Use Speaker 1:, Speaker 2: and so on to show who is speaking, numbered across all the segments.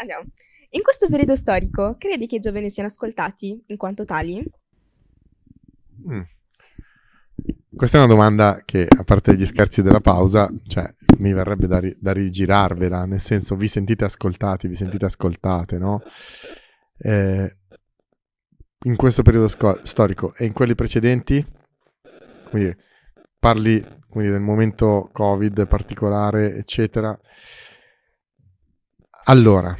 Speaker 1: Andiamo. In questo periodo storico, credi che i giovani siano ascoltati in quanto tali? Mm. Questa è una domanda che, a parte gli scherzi della pausa, cioè, mi verrebbe da, ri- da, rigirarvela, nel senso vi sentite ascoltati, vi sentite ascoltate, no? Eh, in questo periodo sco- storico e in quelli precedenti, quindi, parli come del momento Covid particolare, eccetera. Allora,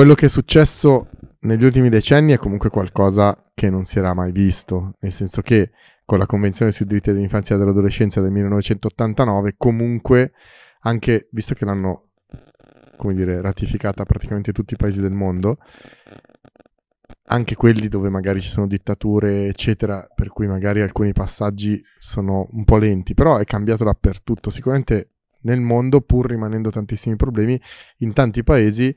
Speaker 1: quello che è successo negli ultimi decenni è comunque qualcosa che non si era mai visto, nel senso che con la Convenzione sui diritti dell'infanzia e dell'adolescenza del 1989, comunque, anche visto che l'hanno come dire, ratificata praticamente tutti i paesi del mondo, anche quelli dove magari ci sono dittature, eccetera, per cui magari alcuni passaggi sono un po' lenti, però è cambiato dappertutto, sicuramente nel mondo, pur rimanendo tantissimi problemi, in tanti paesi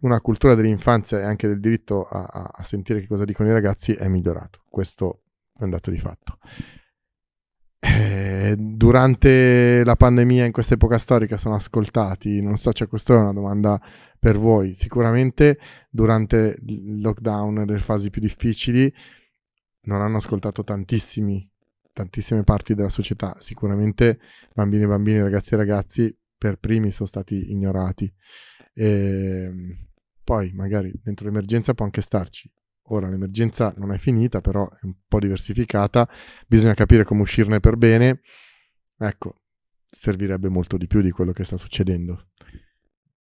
Speaker 1: una cultura dell'infanzia e anche del diritto a, a sentire che cosa dicono i ragazzi è migliorato. Questo è un dato di fatto. Eh, durante la pandemia, in questa epoca storica, sono ascoltati? Non so, cioè, questa è una domanda per voi. Sicuramente durante il lockdown, le fasi più difficili, non hanno ascoltato tantissimi, tantissime parti della società. Sicuramente bambini e bambini, ragazzi e ragazzi, per primi sono stati ignorati. Eh, poi magari dentro l'emergenza può anche starci. Ora l'emergenza non è finita, però è un po' diversificata, bisogna capire come uscirne per bene. Ecco, servirebbe molto di più di quello che sta succedendo.